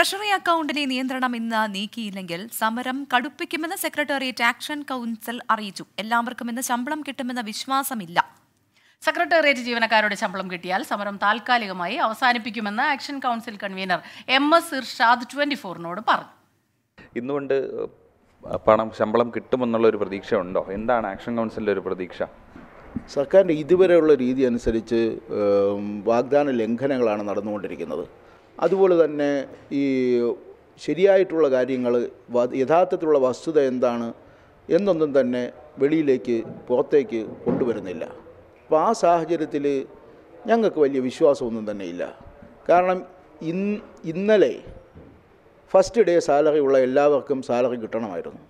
treasury അക്കൗണ്ടിലെ നിയന്ത്രണം ഇന്ന് നീക്കിയില്ലെങ്കിൽ സമരം കടുപ്പിക്കുമെന്ന് സെക്രട്ടേറിയറ്റ് ആക്ഷൻ കൗൺസിൽ അറിയിച്ചു എല്ലാവർക്കും ഇന്ന് ശമ്പളം കിട്ടുമെന്ന വിശ്വാസമില്ല സെക്രട്ടേറിയറ്റ് ജീവനക്കാരുടെ ശമ്പളം കിട്ടിയാൽ സമരം താൽക്കാലികമായി അവസാനിപ്പിക്കുമെന്ന് action council convener M S Irshad twenty ഫോറിനോട് പറഞ്ഞു ഇന്നുകൊണ്ട് പണം ശമ്പളം കിട്ടുമെന്നുള്ള ഒരു പ്രതീക്ഷ ഉണ്ടോ എന്താണ് ആക്ഷൻ കൗൺസിലിൻ്റെ ഒരു പ്രതീക്ഷ സർക്കാരിൻ്റെ ഇതുവരെയുള്ള രീതി അനുസരിച്ച് വാഗ്ദാന ലംഘനങ്ങളാണ് നടന്നുകൊണ്ടിരിക്കുന്നത് അതുപോലെ തന്നെ ഈ ശരിയായിട്ടുള്ള കാര്യങ്ങൾ യഥാർത്ഥത്തിലുള്ള വസ്തുത എന്താണ് എന്നൊന്നും തന്നെ വെളിയിലേക്ക് പുറത്തേക്ക് കൊണ്ടുവരുന്നില്ല അപ്പോൾ ആ സാഹചര്യത്തിൽ ഞങ്ങൾക്ക് വലിയ വിശ്വാസമൊന്നും തന്നെ ഇല്ല കാരണം ഇന്ന് ഇന്നലെ ഫസ്റ്റ് ഡേ സാലറിയുള്ള എല്ലാവർക്കും സാലറി കിട്ടണമായിരുന്നു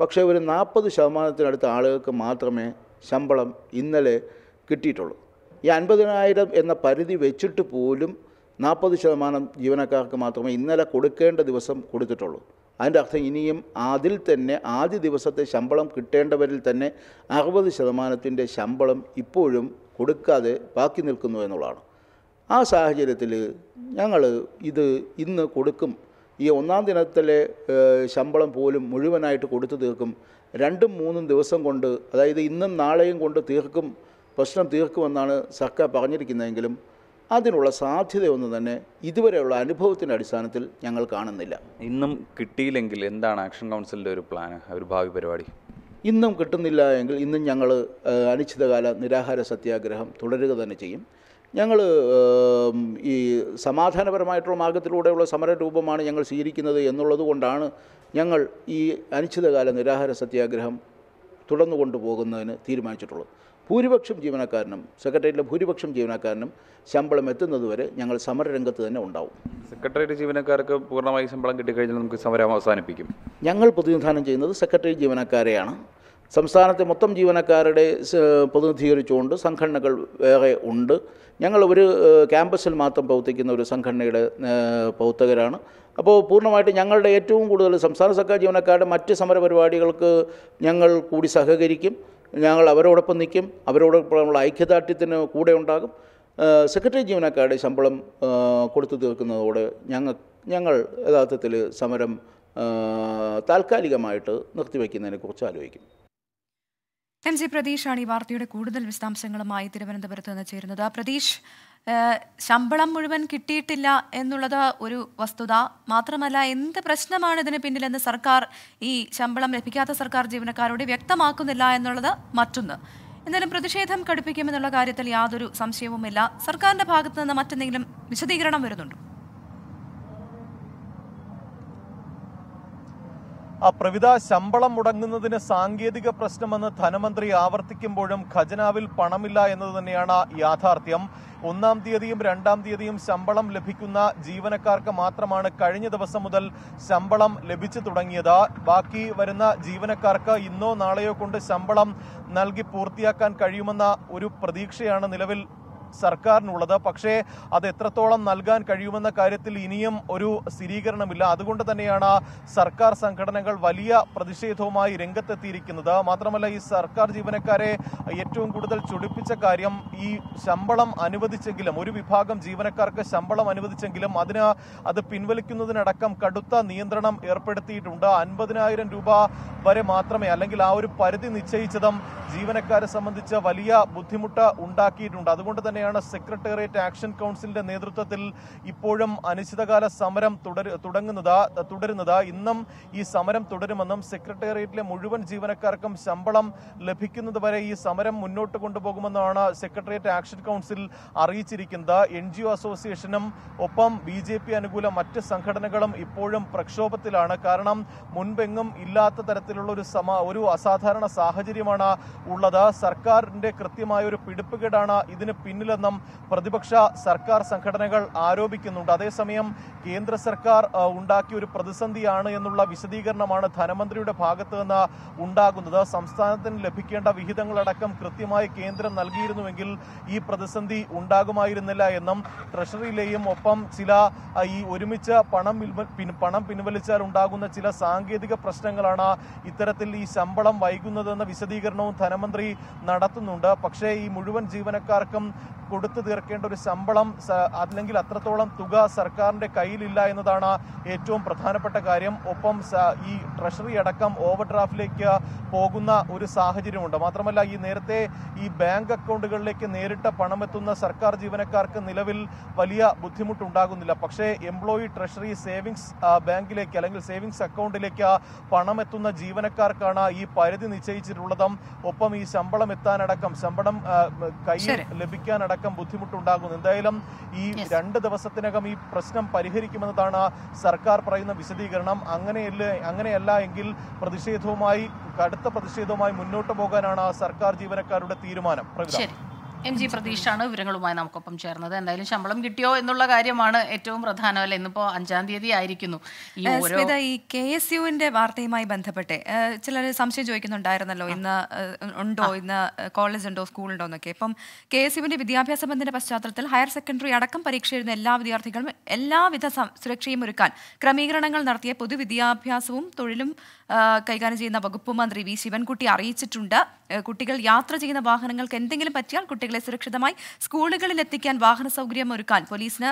പക്ഷേ ഒരു നാൽപ്പത് ശതമാനത്തിനടുത്ത ആളുകൾക്ക് മാത്രമേ ശമ്പളം ഇന്നലെ കിട്ടിയിട്ടുള്ളൂ ഈ അൻപതിനായിരം എന്ന പരിധി വെച്ചിട്ട് പോലും നാൽപ്പത് ശതമാനം ജീവനക്കാർക്ക് മാത്രമേ ഇന്നലെ കൊടുക്കേണ്ട ദിവസം കൊടുത്തിട്ടുള്ളൂ അതിൻ്റെ അർത്ഥം ഇനിയും അതിൽ തന്നെ ആദ്യ ദിവസത്തെ ശമ്പളം കിട്ടേണ്ടവരിൽ തന്നെ അറുപത് ശതമാനത്തിൻ്റെ ശമ്പളം ഇപ്പോഴും കൊടുക്കാതെ ബാക്കി നിൽക്കുന്നു എന്നുള്ളതാണ് ആ സാഹചര്യത്തിൽ ഞങ്ങൾ ഇത് ഇന്ന് കൊടുക്കും ഈ ഒന്നാം ദിനത്തിലെ ശമ്പളം പോലും മുഴുവനായിട്ട് കൊടുത്തു തീർക്കും രണ്ടും മൂന്നും ദിവസം കൊണ്ട് അതായത് ഇന്നും നാളെയും കൊണ്ട് തീർക്കും പ്രശ്നം തീർക്കുമെന്നാണ് സർക്കാർ പറഞ്ഞിരിക്കുന്നതെങ്കിലും അതിനുള്ള സാധ്യതയൊന്നും തന്നെ ഇതുവരെയുള്ള അനുഭവത്തിൻ്റെ അടിസ്ഥാനത്തിൽ ഞങ്ങൾ കാണുന്നില്ല ഇന്നും കിട്ടിയില്ലെങ്കിൽ എന്താണ് ആക്ഷൻ കൗൺസിലിൻ്റെ ഒരു പ്ലാൻ ഒരു ഭാവി പരിപാടി ഇന്നും കിട്ടുന്നില്ല എങ്കിൽ ഇന്നും ഞങ്ങൾ അനിശ്ചിതകാല നിരാഹാര സത്യാഗ്രഹം തുടരുക തന്നെ ചെയ്യും ഞങ്ങൾ ഈ സമാധാനപരമായിട്ടുള്ള മാർഗത്തിലൂടെയുള്ള സമര രൂപമാണ് ഞങ്ങൾ സ്വീകരിക്കുന്നത് എന്നുള്ളത് കൊണ്ടാണ് ഞങ്ങൾ ഈ അനിശ്ചിതകാല നിരാഹാര സത്യാഗ്രഹം തുടർന്നു കൊണ്ടുപോകുന്നതിന് തീരുമാനിച്ചിട്ടുള്ളത് ഭൂരിപക്ഷം ജീവനക്കാരനും സെക്രട്ടേറിയറ്റിലെ ഭൂരിപക്ഷം ജീവനക്കാരനും ശമ്പളം എത്തുന്നതുവരെ ഞങ്ങൾ സമരരംഗത്ത് തന്നെ ഉണ്ടാവും സെക്രട്ടേറിയറ്റ് ജീവനക്കാർക്ക് പൂർണ്ണമായി ശമ്പളം കിട്ടിക്കഴിഞ്ഞാൽ നമുക്ക് സമരം അവസാനിപ്പിക്കും ഞങ്ങൾ പ്രതിനിധാനം ചെയ്യുന്നത് സെക്രട്ടറി ജീവനക്കാരെയാണ് സംസ്ഥാനത്തെ മൊത്തം ജീവനക്കാരുടെ പ്രതിനിധീകരിച്ചുകൊണ്ട് സംഘടനകൾ വേറെ ഉണ്ട് ഞങ്ങൾ ഒരു ക്യാമ്പസിൽ മാത്രം പ്രവർത്തിക്കുന്ന ഒരു സംഘടനയുടെ പ്രവർത്തകരാണ് അപ്പോൾ പൂർണ്ണമായിട്ട് ഞങ്ങളുടെ ഏറ്റവും കൂടുതൽ സംസ്ഥാന സർക്കാർ ജീവനക്കാരുടെ മറ്റ് സമരപരിപാടികൾക്ക് ഞങ്ങൾ കൂടി സഹകരിക്കും ഞങ്ങൾ അവരോടൊപ്പം നിൽക്കും അവരോടൊപ്പം നമ്മൾ ഐക്യദാർഢ്യത്തിന് കൂടെ ഉണ്ടാകും സെക്രട്ടറി ജീവനക്കാരുടെ ശമ്പളം കൊടുത്തു തീർക്കുന്നതോടെ ഞങ്ങൾ ഞങ്ങൾ യഥാർത്ഥത്തിൽ സമരം താൽക്കാലികമായിട്ട് നിർത്തിവെക്കുന്നതിനെക്കുറിച്ച് ആലോചിക്കും എം പ്രതീഷ് ആണ് ഈ വാർത്തയുടെ കൂടുതൽ വിശദാംശങ്ങളുമായി തിരുവനന്തപുരത്ത് നിന്ന് ചേരുന്നത് പ്രതീഷ് ശമ്പളം മുഴുവൻ കിട്ടിയിട്ടില്ല എന്നുള്ളത് ഒരു വസ്തുത മാത്രമല്ല എന്ത് പ്രശ്നമാണ് ഇതിന് പിന്നിലെന്ന് സർക്കാർ ഈ ശമ്പളം ലഭിക്കാത്ത സർക്കാർ ജീവനക്കാരോട് വ്യക്തമാക്കുന്നില്ല എന്നുള്ളത് മറ്റൊന്ന് എന്നാലും പ്രതിഷേധം കടുപ്പിക്കുമെന്നുള്ള കാര്യത്തിൽ യാതൊരു സംശയവുമില്ല സർക്കാരിന്റെ ഭാഗത്തു നിന്ന് മറ്റെന്തെങ്കിലും വിശദീകരണം വരുന്നുണ്ടോ ആ പ്രവിത ശമ്പളം മുടങ്ങുന്നതിന് സാങ്കേതിക പ്രശ്നമെന്ന് ധനമന്ത്രി ആവർത്തിക്കുമ്പോഴും ഖജനാവിൽ പണമില്ല എന്നത് തന്നെയാണ് യാഥാർത്ഥ്യം ഒന്നാം തീയതിയും രണ്ടാം തീയതിയും ശമ്പളം ലഭിക്കുന്ന ജീവനക്കാർക്ക് മാത്രമാണ് കഴിഞ്ഞ ദിവസം മുതൽ ശമ്പളം ലഭിച്ചു തുടങ്ങിയത് ബാക്കി വരുന്ന ജീവനക്കാർക്ക് ഇന്നോ നാളെയോ കൊണ്ട് ശമ്പളം നൽകി പൂർത്തിയാക്കാൻ കഴിയുമെന്ന ഒരു പ്രതീക്ഷയാണ് നിലവിൽ സർക്കാരിനുള്ളത് പക്ഷേ അത് എത്രത്തോളം നൽകാൻ കഴിയുമെന്ന കാര്യത്തിൽ ഇനിയും ഒരു സ്ഥിരീകരണമില്ല അതുകൊണ്ട് തന്നെയാണ് സർക്കാർ സംഘടനകൾ വലിയ പ്രതിഷേധവുമായി രംഗത്തെത്തിയിരിക്കുന്നത് മാത്രമല്ല ഈ സർക്കാർ ജീവനക്കാരെ ഏറ്റവും കൂടുതൽ ചൊടിപ്പിച്ച കാര്യം ഈ ശമ്പളം അനുവദിച്ചെങ്കിലും ഒരു വിഭാഗം ജീവനക്കാർക്ക് ശമ്പളം അനുവദിച്ചെങ്കിലും അതിന് അത് പിൻവലിക്കുന്നതിനടക്കം കടുത്ത നിയന്ത്രണം ഏർപ്പെടുത്തിയിട്ടുണ്ട് അൻപതിനായിരം രൂപ വരെ മാത്രമേ അല്ലെങ്കിൽ ആ ഒരു പരിധി നിശ്ചയിച്ചതും ജീവനക്കാരെ സംബന്ധിച്ച് വലിയ ബുദ്ധിമുട്ട് ഉണ്ടാക്കിയിട്ടുണ്ട് അതുകൊണ്ട് തന്നെ തന്നെയാണ് സെക്രട്ടേറിയറ്റ് ആക്ഷൻ കൗൺസിലിന്റെ നേതൃത്വത്തിൽ ഇപ്പോഴും അനിശ്ചിതകാല സമരം തുടങ്ങുന്നത് തുടരുന്നത് ഇന്നും ഈ സമരം തുടരുമെന്നും സെക്രട്ടേറിയറ്റിലെ മുഴുവൻ ജീവനക്കാർക്കും ശമ്പളം ലഭിക്കുന്നതുവരെ ഈ സമരം മുന്നോട്ട് കൊണ്ടുപോകുമെന്നാണ് സെക്രട്ടേറിയറ്റ് ആക്ഷൻ കൗൺസിൽ അറിയിച്ചിരിക്കുന്നത് എൻ ജി ഒ അസോസിയേഷനും ഒപ്പം ബി ജെ പി അനുകൂല മറ്റ് സംഘടനകളും ഇപ്പോഴും പ്രക്ഷോഭത്തിലാണ് കാരണം മുൻപെങ്ങും ഇല്ലാത്ത തരത്തിലുള്ള ഒരു സമ ഒരു അസാധാരണ സാഹചര്യമാണ് ഉള്ളത് സർക്കാരിന്റെ കൃത്യമായ ഒരു പിടിപ്പുകേടാണ് ഇതിന് പിന്നിൽ ഉണ്ടെന്നും പ്രതിപക്ഷ സർക്കാർ സംഘടനകൾ ആരോപിക്കുന്നുണ്ട് അതേസമയം കേന്ദ്ര സർക്കാർ ഉണ്ടാക്കിയ ഒരു പ്രതിസന്ധിയാണ് എന്നുള്ള വിശദീകരണമാണ് ധനമന്ത്രിയുടെ ഭാഗത്തു നിന്ന് ഉണ്ടാകുന്നത് സംസ്ഥാനത്തിന് ലഭിക്കേണ്ട വിഹിതങ്ങളടക്കം കൃത്യമായി കേന്ദ്രം നൽകിയിരുന്നുവെങ്കിൽ ഈ പ്രതിസന്ധി ഉണ്ടാകുമായിരുന്നില്ല എന്നും ട്രഷറിയിലെയും ഒപ്പം ചില ഈ ഒരുമിച്ച് പണം പണം പിൻവലിച്ചാൽ ഉണ്ടാകുന്ന ചില സാങ്കേതിക പ്രശ്നങ്ങളാണ് ഇത്തരത്തിൽ ഈ ശമ്പളം വൈകുന്നതെന്ന വിശദീകരണവും ധനമന്ത്രി നടത്തുന്നുണ്ട് പക്ഷേ ഈ മുഴുവൻ ജീവനക്കാർക്കും കൊടുത്തു തീർക്കേണ്ട ഒരു ശമ്പളം അല്ലെങ്കിൽ അത്രത്തോളം തുക സർക്കാരിന്റെ കയ്യിലില്ല എന്നതാണ് ഏറ്റവും പ്രധാനപ്പെട്ട കാര്യം ഒപ്പം ഈ ട്രഷറി അടക്കം ഓവർ ഡ്രാഫ്റ്റിലേക്ക് പോകുന്ന ഒരു സാഹചര്യമുണ്ട് മാത്രമല്ല ഈ നേരത്തെ ഈ ബാങ്ക് അക്കൗണ്ടുകളിലേക്ക് നേരിട്ട് പണമെത്തുന്ന സർക്കാർ ജീവനക്കാർക്ക് നിലവിൽ വലിയ ബുദ്ധിമുട്ടുണ്ടാകുന്നില്ല പക്ഷേ എംപ്ലോയി ട്രഷറി സേവിങ്സ് ബാങ്കിലേക്ക് അല്ലെങ്കിൽ സേവിങ്സ് അക്കൗണ്ടിലേക്ക് പണമെത്തുന്ന ജീവനക്കാർക്കാണ് ഈ പരിധി നിശ്ചയിച്ചിട്ടുള്ളതും ഒപ്പം ഈ ശമ്പളം എത്താനടക്കം ശമ്പളം കൈ ലഭിക്കാനടക്കം ബുദ്ധിമുട്ടുണ്ടാകുന്നു എന്തായാലും ഈ രണ്ട് ദിവസത്തിനകം ഈ പ്രശ്നം പരിഹരിക്കുമെന്നതാണ് സർക്കാർ പറയുന്ന വിശദീകരണം അങ്ങനെയല്ല അങ്ങനെയല്ല എങ്കിൽ പ്രതിഷേധവുമായി കടുത്ത കടുത്ത പ്രതിഷേധവുമായി മുന്നോട്ട് പോകാനാണ് സർക്കാർ ജീവനക്കാരുടെ തീരുമാനം എം ജി പ്രതീഷാണ് വിവരങ്ങളുമായി നമുക്കൊപ്പം ചേർന്നത് എന്തായാലും ശമ്പളം കിട്ടിയോ എന്നുള്ള കാര്യമാണ് ഏറ്റവും പ്രധാനം അല്ലെ ഇന്നിപ്പോ അഞ്ചാം തീയതി ആയിരിക്കുന്നു ഈ കെ എസ് യുവിന്റെ വാർത്തയുമായി ബന്ധപ്പെട്ട് ചിലർ സംശയം ചോദിക്കുന്നുണ്ടായിരുന്നല്ലോ ഇന്ന് ഉണ്ടോ ഇന്ന് കോളേജ് ഉണ്ടോ സ്കൂൾ ഉണ്ടോ എന്നൊക്കെ ഇപ്പം കെ എസ് യുവിന്റെ വിദ്യാഭ്യാസ ബന്ധിന്റെ പശ്ചാത്തലത്തിൽ ഹയർ സെക്കൻഡറി അടക്കം പരീക്ഷ എഴുതുന്ന എല്ലാ വിദ്യാർത്ഥികളും എല്ലാവിധ സുരക്ഷയും ഒരുക്കാൻ ക്രമീകരണങ്ങൾ നടത്തിയ പൊതുവിദ്യാഭ്യാസവും തൊഴിലും കൈകാര്യം ചെയ്യുന്ന വകുപ്പ് മന്ത്രി വി ശിവൻകുട്ടി അറിയിച്ചിട്ടുണ്ട് കുട്ടികൾ യാത്ര ചെയ്യുന്ന വാഹനങ്ങൾക്ക് എന്തെങ്കിലും പറ്റിയാൽ കുട്ടികൾ കുട്ടികളെ സുരക്ഷിതമായി സ്കൂളുകളിൽ എത്തിക്കാൻ വാഹന സൗകര്യം ഒരുക്കാൻ പോലീസിന്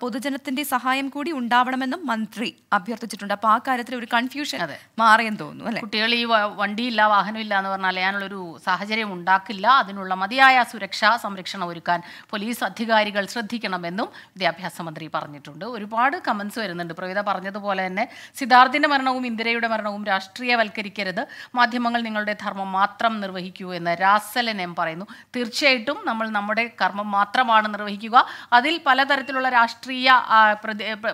പൊതുജനത്തിന്റെ സഹായം കൂടി ഉണ്ടാവണമെന്നും മന്ത്രി അഭ്യർത്ഥിച്ചിട്ടുണ്ട് അപ്പോൾ ആ കാര്യത്തിൽ ഒരു കൺഫ്യൂഷൻ മാറിയെന്ന് തോന്നുന്നു അല്ലെ കുട്ടികൾ ഈ വണ്ടിയില്ല വാഹനമില്ല എന്ന് പറഞ്ഞാൽ ഒരു സാഹചര്യം ഉണ്ടാക്കില്ല അതിനുള്ള മതിയായ സുരക്ഷാ സംരക്ഷണം ഒരുക്കാൻ പോലീസ് അധികാരികൾ ശ്രദ്ധിക്കണമെന്നും വിദ്യാഭ്യാസ മന്ത്രി പറഞ്ഞിട്ടുണ്ട് ഒരുപാട് കമന്റ്സ് വരുന്നുണ്ട് പ്രവിത പറഞ്ഞതുപോലെ തന്നെ സിദ്ധാർത്ഥിന്റെ മരണവും ഇന്ദിരയുടെ മരണവും രാഷ്ട്രീയവൽക്കരിക്കരുത് മാധ്യമങ്ങൾ നിങ്ങളുടെ ധർമ്മം മാത്രം നിർവഹിക്കൂ എന്ന് രാസലൻ എം പറയുന്നു തീർച്ചയായിട്ടും സമയത്തും നമ്മൾ നമ്മുടെ കർമ്മം മാത്രമാണ് നിർവഹിക്കുക അതിൽ പലതരത്തിലുള്ള രാഷ്ട്രീയ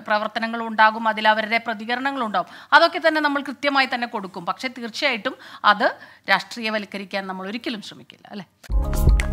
പ്രവർത്തനങ്ങൾ ഉണ്ടാകും അതിൽ അവരുടെ പ്രതികരണങ്ങൾ ഉണ്ടാകും അതൊക്കെ തന്നെ നമ്മൾ കൃത്യമായി തന്നെ കൊടുക്കും പക്ഷേ തീർച്ചയായിട്ടും അത് രാഷ്ട്രീയവൽക്കരിക്കാൻ നമ്മൾ ഒരിക്കലും ശ്രമിക്കില്ല അല്ലേ